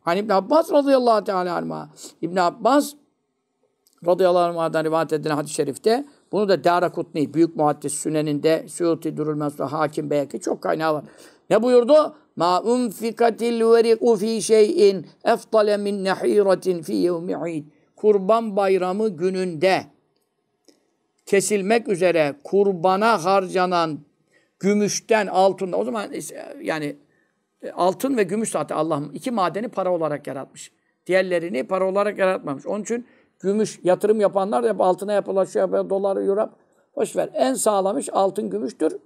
Hani İbn Abbas radıyallahu teala anh'a. İbn Abbas radıyallahu anh'dan rivayet edilen hadis-i şerifte bunu da Darakutni, büyük muhaddis Sünen'inde Suyuti Durul Mesra, Hakim Beyaki çok kaynağı var. Ne buyurdu? Ma unfikatil veriku fi şeyin eftale min nehiratin fi yevmi Kurban bayramı gününde kesilmek üzere kurbana harcanan gümüşten altında o zaman yani e, altın ve gümüş zaten Allah iki madeni para olarak yaratmış. Diğerlerini para olarak yaratmamış. Onun için gümüş yatırım yapanlar da altına yapılan şey yapıyorlar, dolar, euro. Boş ver. En sağlamış altın gümüştür.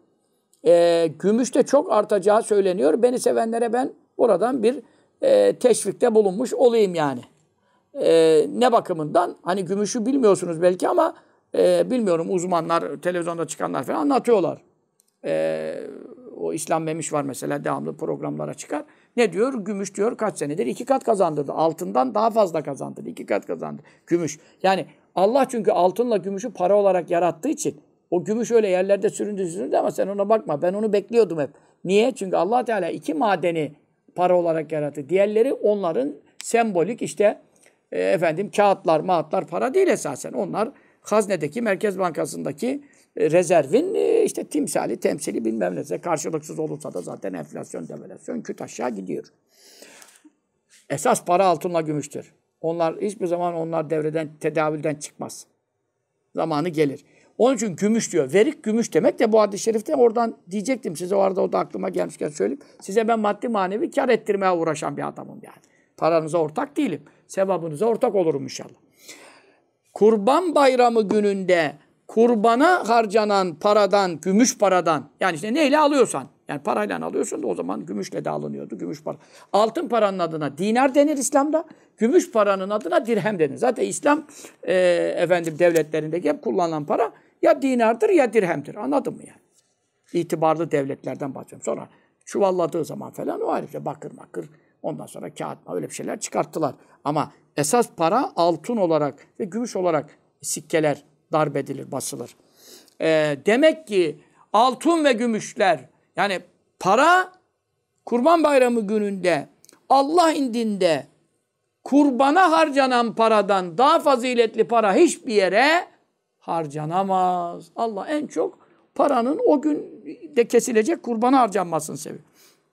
E, gümüş de çok artacağı söyleniyor. Beni sevenlere ben buradan bir e, teşvikte bulunmuş olayım yani. E, ne bakımından? Hani gümüşü bilmiyorsunuz belki ama e, bilmiyorum uzmanlar, televizyonda çıkanlar falan anlatıyorlar. E, o İslam Memiş var mesela devamlı programlara çıkar. Ne diyor? Gümüş diyor kaç senedir? iki kat kazandırdı. Altından daha fazla kazandırdı. iki kat kazandı. Gümüş. Yani Allah çünkü altınla gümüşü para olarak yarattığı için o gümüş öyle yerlerde süründü süründü ama sen ona bakma. Ben onu bekliyordum hep. Niye? Çünkü allah Teala iki madeni para olarak yarattı. Diğerleri onların sembolik işte e, efendim kağıtlar, mağıtlar para değil esasen. Onlar haznedeki Merkez Bankası'ndaki e, rezervin e, de işte timsali, temsili bilmem neyse karşılıksız olursa da zaten enflasyon, devalüasyon küt aşağı gidiyor. Esas para altınla gümüştür. Onlar hiçbir zaman onlar devreden, tedavülden çıkmaz. Zamanı gelir. Onun için gümüş diyor. Verik gümüş demek de bu hadis-i şerifte oradan diyecektim size o arada o da aklıma gelmişken söyleyeyim. Size ben maddi manevi kar ettirmeye uğraşan bir adamım yani. Paranıza ortak değilim. Sevabınıza ortak olurum inşallah. Kurban bayramı gününde kurbana harcanan paradan, gümüş paradan yani işte neyle alıyorsan yani parayla alıyorsun da o zaman gümüşle de alınıyordu. Gümüş para. Altın paranın adına dinar denir İslam'da. Gümüş paranın adına dirhem denir. Zaten İslam e, efendim devletlerindeki hep kullanılan para ya dinardır ya dirhemdir. Anladın mı yani? İtibarlı devletlerden bahsediyorum. Sonra çuvalladığı zaman falan o ayrıca işte bakır makır ondan sonra kağıt öyle bir şeyler çıkarttılar. Ama esas para altın olarak ve gümüş olarak sikkeler darbedilir, basılır. E, demek ki altın ve gümüşler yani para Kurban Bayramı gününde Allah indinde kurbana harcanan paradan daha faziletli para hiçbir yere harcanamaz. Allah en çok paranın o gün de kesilecek kurbana harcanmasını seviyor.